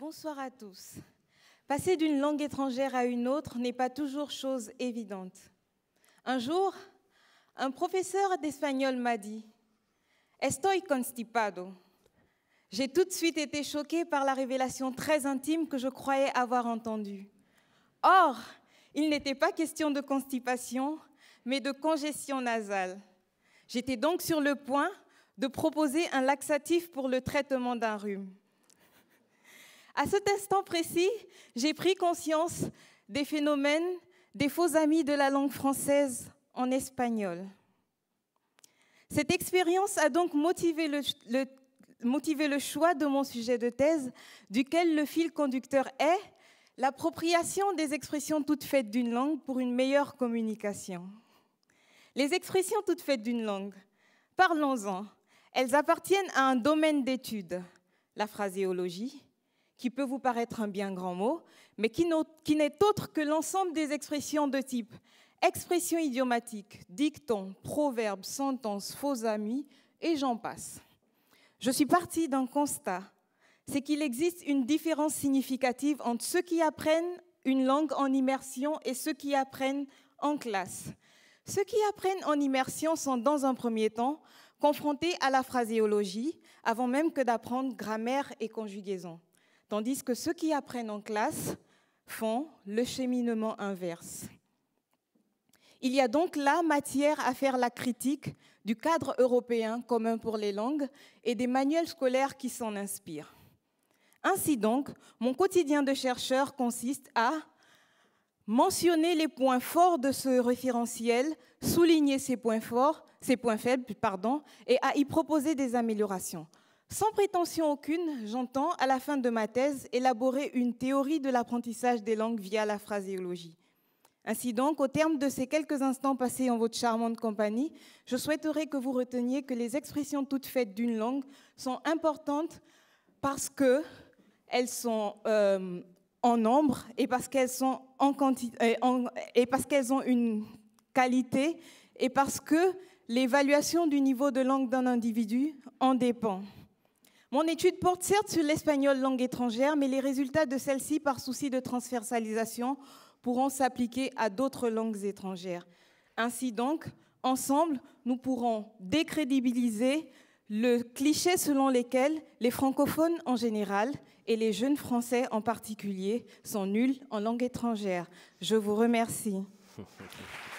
Bonsoir à tous. Passer d'une langue étrangère à une autre n'est pas toujours chose évidente. Un jour, un professeur d'espagnol m'a dit Estoy constipado. J'ai tout de suite été choquée par la révélation très intime que je croyais avoir entendue. Or, il n'était pas question de constipation, mais de congestion nasale. J'étais donc sur le point de proposer un laxatif pour le traitement d'un rhume. À cet instant précis, j'ai pris conscience des phénomènes des faux amis de la langue française en espagnol. Cette expérience a donc motivé le, choix de mon sujet de thèse, duquel le fil conducteur est l'appropriation des expressions toutes faites d'une langue pour une meilleure communication. Les expressions toutes faites d'une langue, parlons-en, elles appartiennent à un domaine d'étude, la phraséologie, qui peut vous paraître un bien grand mot, mais qui n'est autre que l'ensemble des expressions de type expression idiomatique, dicton, proverbe, sentence, faux amis, et j'en passe. Je suis partie d'un constat, c'est qu'il existe une différence significative entre ceux qui apprennent une langue en immersion et ceux qui apprennent en classe. Ceux qui apprennent en immersion sont dans un premier temps confrontés à la phraséologie avant même que d'apprendre grammaire et conjugaison tandis que ceux qui apprennent en classe font le cheminement inverse. Il y a donc là matière à faire la critique du cadre européen commun pour les langues et des manuels scolaires qui s'en inspirent. Ainsi donc, mon quotidien de chercheur consiste à mentionner les points forts de ce référentiel, souligner ses points forts, ses points faibles, pardon, et à y proposer des améliorations. Sans prétention aucune, j'entends, à la fin de ma thèse, élaborer une théorie de l'apprentissage des langues via la phraséologie. Ainsi donc, au terme de ces quelques instants passés en votre charmante compagnie, je souhaiterais que vous reteniez que les expressions toutes faites d'une langue sont importantes parce euh, qu'elles sont en nombre euh, et parce qu'elles ont une qualité et parce que l'évaluation du niveau de langue d'un individu en dépend. Mon étude porte certes sur l'espagnol langue étrangère, mais les résultats de celle-ci, par souci de transversalisation, pourront s'appliquer à d'autres langues étrangères. Ainsi donc, ensemble, nous pourrons décrédibiliser le cliché selon lequel les francophones en général et les jeunes français en particulier sont nuls en langue étrangère. Je vous remercie.